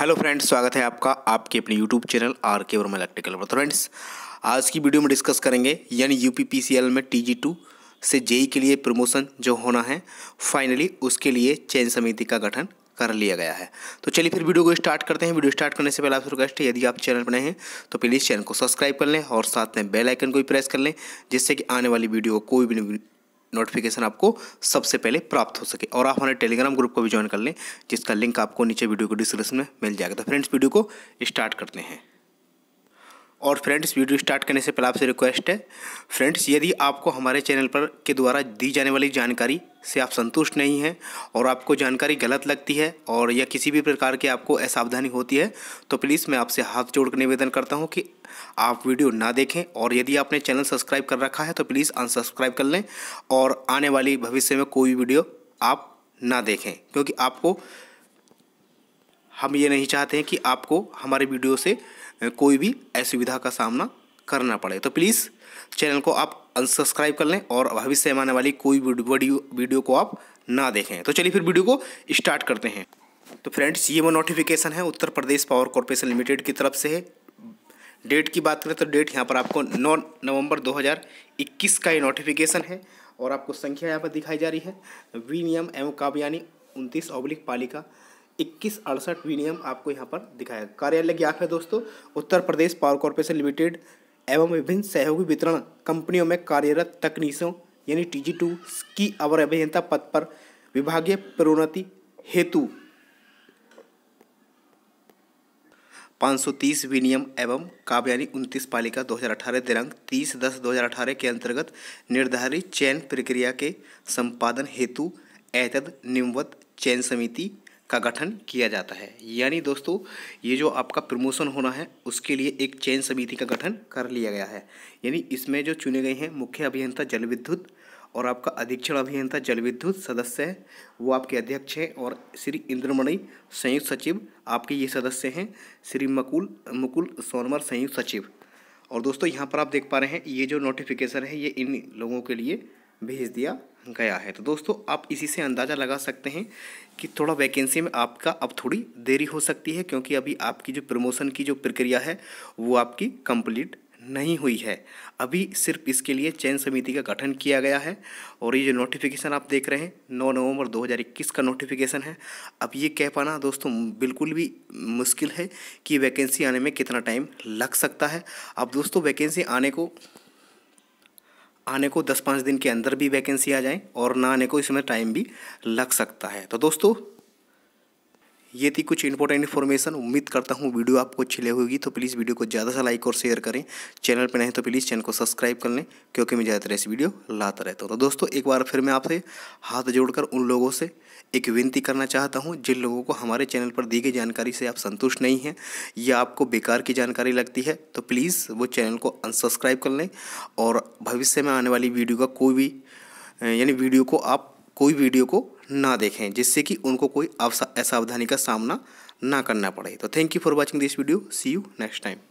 hello friends स्वागत है आपका आपके अपने यूट्यूब चैनल आर के वर्मा इलेक्ट्रिकल पर तो फ्रेंड्स आज की वीडियो में डिस्कस करेंगे यानी यू में टी जी टू से जेई e के लिए प्रमोशन जो होना है फाइनली उसके लिए चयन समिति का गठन कर लिया गया है तो चलिए फिर वीडियो को स्टार्ट करते हैं वीडियो स्टार्ट करने से पहले आपसे रिक्वेस्ट है यदि आप चैनल बने हैं तो प्लीज़ चैनल को सब्सक्राइब कर लें और साथ में बेल आइकन को भी प्रेस कर लें जिससे कि आने वाली वीडियो को कोई भी नोटिफिकेशन आपको सबसे पहले प्राप्त हो सके और आप हमारे टेलीग्राम ग्रुप को भी ज्वाइन कर लें जिसका लिंक आपको नीचे वीडियो को डिस्क्रिप्शन में मिल जाएगा तो फ्रेंड्स वीडियो को स्टार्ट करते हैं और फ्रेंड्स वीडियो स्टार्ट करने से पहले आपसे रिक्वेस्ट है फ्रेंड्स यदि आपको हमारे चैनल पर के द्वारा दी जाने वाली जानकारी से आप संतुष्ट नहीं हैं और आपको जानकारी गलत लगती है और या किसी भी प्रकार की आपको असावधानी होती है तो प्लीज़ मैं आपसे हाथ जोड़ कर निवेदन करता हूँ कि आप वीडियो ना देखें और यदि आपने चैनल सब्सक्राइब कर रखा है तो प्लीज़ अनसब्सक्राइब कर लें और आने वाली भविष्य में कोई वीडियो आप ना देखें क्योंकि आपको हम ये नहीं चाहते हैं कि आपको हमारे वीडियो से कोई भी असुविधा का सामना करना पड़े तो प्लीज़ चैनल को आप अनसब्सक्राइब कर लें और भविष्य में आने वाली कोई वीडियो वीडियो को आप ना देखें तो चलिए फिर वीडियो को स्टार्ट करते हैं तो फ्रेंड्स ये वो नोटिफिकेशन है Uttar Pradesh power corporation limited की तरफ से है डेट की बात करें तो डेट यहाँ पर आपको 9 नवंबर 2021 का ये नोटिफिकेशन है और आपको संख्या यहाँ पर दिखाई जा रही है विनियम एवं काबयानी उनतीस ओब्लिक पालिका इक्कीस अड़सठ विनियम आपको यहाँ पर दिखाया कार्यालय ज्ञाप है दोस्तों Uttar Pradesh power corporation limited एवं विभिन्न सहयोगी वितरण कंपनियों में कार्यरत तकनीशियों यानी टी जी टू की अवर अभियंता पद पर विभागीय प्रोन्नति हेतु 530 विनियम एवं काव्यानी उनतीस पालिका 2018 दिनांक 30 दस 2018 के अंतर्गत निर्धारित चयन प्रक्रिया के संपादन हेतु एतद निम्वत चयन समिति का गठन किया जाता है यानी दोस्तों ये जो आपका प्रमोशन होना है उसके लिए एक चयन समिति का गठन कर लिया गया है यानी इसमें जो चुने गए हैं मुख्य अभियंता जल विद्युत और आपका अधीक्षण अभियंता जल विद्युत सदस्य है वो आपके अध्यक्ष हैं और श्री इंद्रमणि संयुक्त सचिव आपके ये सदस्य हैं श्री मकुल मुकुल सोनमर संयुक्त सचिव और दोस्तों यहाँ पर आप देख पा रहे हैं ये जो नोटिफिकेशन है ये इन लोगों के लिए भेज दिया गया है तो दोस्तों आप इसी से अंदाज़ा लगा सकते हैं कि थोड़ा वैकेंसी में आपका अब थोड़ी देरी हो सकती है क्योंकि अभी आपकी जो प्रमोशन की जो प्रक्रिया है वो आपकी कंप्लीट नहीं हुई है अभी सिर्फ इसके लिए चयन समिति का गठन किया गया है और ये जो नोटिफिकेशन आप देख रहे हैं 9 नवंबर 2021 का नोटिफिकेशन है अब ये कह पाना दोस्तों बिल्कुल भी मुश्किल है कि वैकेंसी आने में कितना टाइम लग सकता है अब दोस्तों वैकेंसी आने को आने को दस पाँच दिन के अंदर भी वैकेंसी आ जाए और ना आने को इसमें टाइम भी लग सकता है तो दोस्तों ये थी कुछ इंपॉर्टेंट इन्फॉर्मेशन उम्मीद करता हूँ वीडियो आपको अच्छी लगेगी तो प्लीज़ वीडियो को ज़्यादा से लाइक और शेयर करें चैनल पर नहीं तो प्लीज़ चैनल को सब्सक्राइब कर लें क्योंकि मैं ज़्यादातर ऐसी वीडियो लाता रहता हूँ तो दोस्तों एक बार फिर मैं आपसे हाथ जोड़कर उन लोगों से एक विनती करना चाहता हूँ जिन लोगों को हमारे चैनल पर दी गई जानकारी से आप संतुष्ट नहीं हैं या आपको बेकार की जानकारी लगती है तो प्लीज़ वो चैनल को अनसब्सक्राइब कर लें और भविष्य में आने वाली वीडियो का कोई भी यानी वीडियो को आप कोई वीडियो को ना देखें जिससे कि उनको कोई असावधानी का सामना ना करना पड़े तो thank you for watching this video see you next time